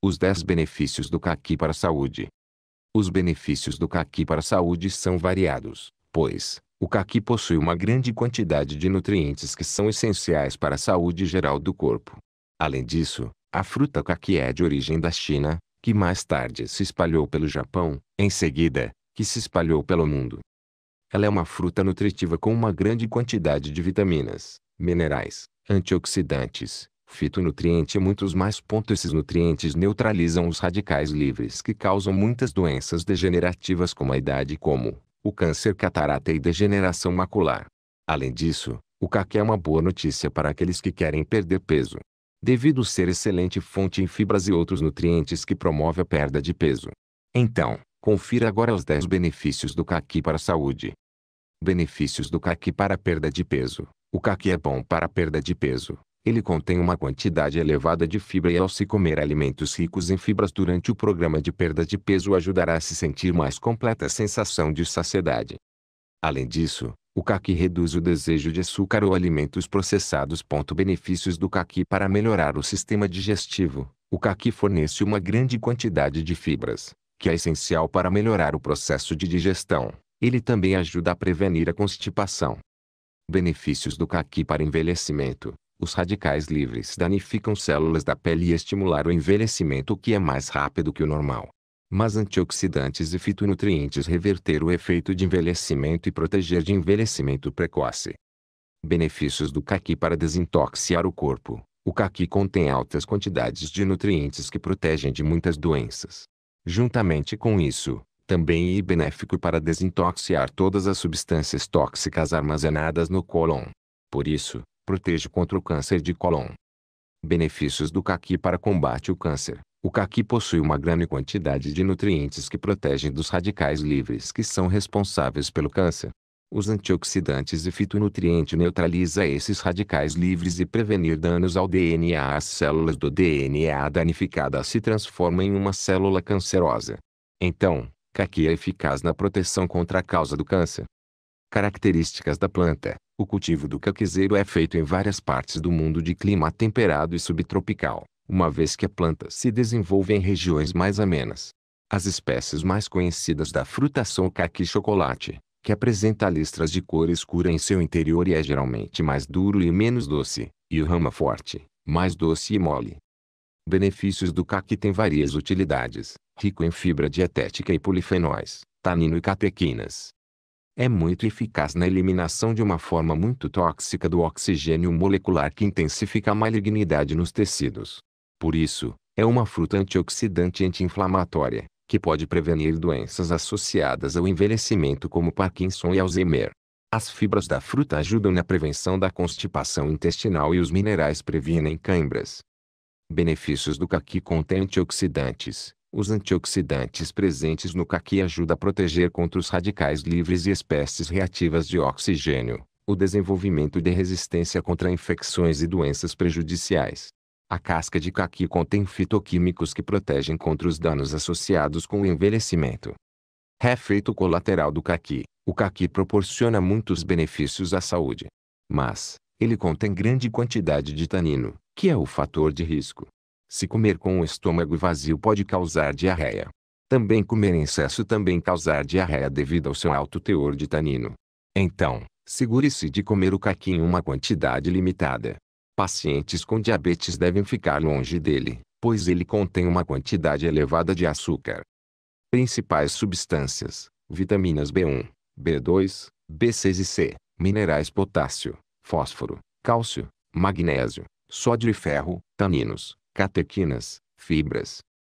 Os 10 benefícios do caqui para a saúde. Os benefícios do caqui para a saúde são variados, pois o caqui possui uma grande quantidade de nutrientes que são essenciais para a saúde geral do corpo. Além disso, a fruta caqui é de origem da China, que mais tarde se espalhou pelo Japão, em seguida, que se espalhou pelo mundo. Ela é uma fruta nutritiva com uma grande quantidade de vitaminas, minerais, antioxidantes, fitonutriente e muitos mais. Esses nutrientes neutralizam os radicais livres que causam muitas doenças degenerativas como a idade como o câncer catarata e degeneração macular. Além disso, o caqui é uma boa notícia para aqueles que querem perder peso. Devido ser excelente fonte em fibras e outros nutrientes que promove a perda de peso. Então, confira agora os 10 benefícios do caqui para a saúde. Benefícios do caqui para a perda de peso. O caqui é bom para a perda de peso, ele contém uma quantidade elevada de fibra e ao se comer alimentos ricos em fibras durante o programa de perda de peso ajudará a se sentir mais completa a sensação de saciedade. Além disso, o caqui reduz o desejo de açúcar ou alimentos processados. Benefícios do caqui para melhorar o sistema digestivo. O caqui fornece uma grande quantidade de fibras, que é essencial para melhorar o processo de digestão. Ele também ajuda a prevenir a constipação. Benefícios do caqui para envelhecimento. Os radicais livres danificam células da pele e estimular o envelhecimento que é mais rápido que o normal. Mas antioxidantes e fitonutrientes reverter o efeito de envelhecimento e proteger de envelhecimento precoce. Benefícios do caqui para desintoxicar o corpo. O caqui contém altas quantidades de nutrientes que protegem de muitas doenças. Juntamente com isso, também é benéfico para desintoxicar todas as substâncias tóxicas armazenadas no cólon. Por isso, Protege contra o câncer de colon. Benefícios do caqui para combate ao câncer. O caqui possui uma grande quantidade de nutrientes que protegem dos radicais livres que são responsáveis pelo câncer. Os antioxidantes e fitonutriente neutraliza esses radicais livres e prevenir danos ao DNA. As células do DNA danificada se transformam em uma célula cancerosa. Então, caqui é eficaz na proteção contra a causa do câncer. Características da planta. O cultivo do caquezeiro é feito em várias partes do mundo de clima temperado e subtropical, uma vez que a planta se desenvolve em regiões mais amenas. As espécies mais conhecidas da fruta são o caqui-chocolate, que apresenta listras de cor escura em seu interior e é geralmente mais duro e menos doce, e o rama forte, mais doce e mole. Benefícios do caqui têm várias utilidades, rico em fibra dietética e polifenóis, tanino e catequinas, é muito eficaz na eliminação de uma forma muito tóxica do oxigênio molecular que intensifica a malignidade nos tecidos. Por isso, é uma fruta antioxidante anti-inflamatória, que pode prevenir doenças associadas ao envelhecimento como Parkinson e Alzheimer. As fibras da fruta ajudam na prevenção da constipação intestinal e os minerais previnem cãibras. Benefícios do caqui contém antioxidantes, os antioxidantes presentes no caqui ajudam a proteger contra os radicais livres e espécies reativas de oxigênio, o desenvolvimento de resistência contra infecções e doenças prejudiciais. A casca de caqui contém fitoquímicos que protegem contra os danos associados com o envelhecimento. Refeito colateral do caqui. O caqui proporciona muitos benefícios à saúde. Mas, ele contém grande quantidade de tanino, que é o fator de risco. Se comer com o estômago vazio pode causar diarreia. Também comer em excesso também causar diarreia devido ao seu alto teor de tanino. Então, segure-se de comer o caqui em uma quantidade limitada. Pacientes com diabetes devem ficar longe dele, pois ele contém uma quantidade elevada de açúcar. Principais substâncias: vitaminas B1, B2, B6 e C, minerais potássio, fósforo, cálcio, magnésio, sódio e ferro, taninos, catequinas, fibras,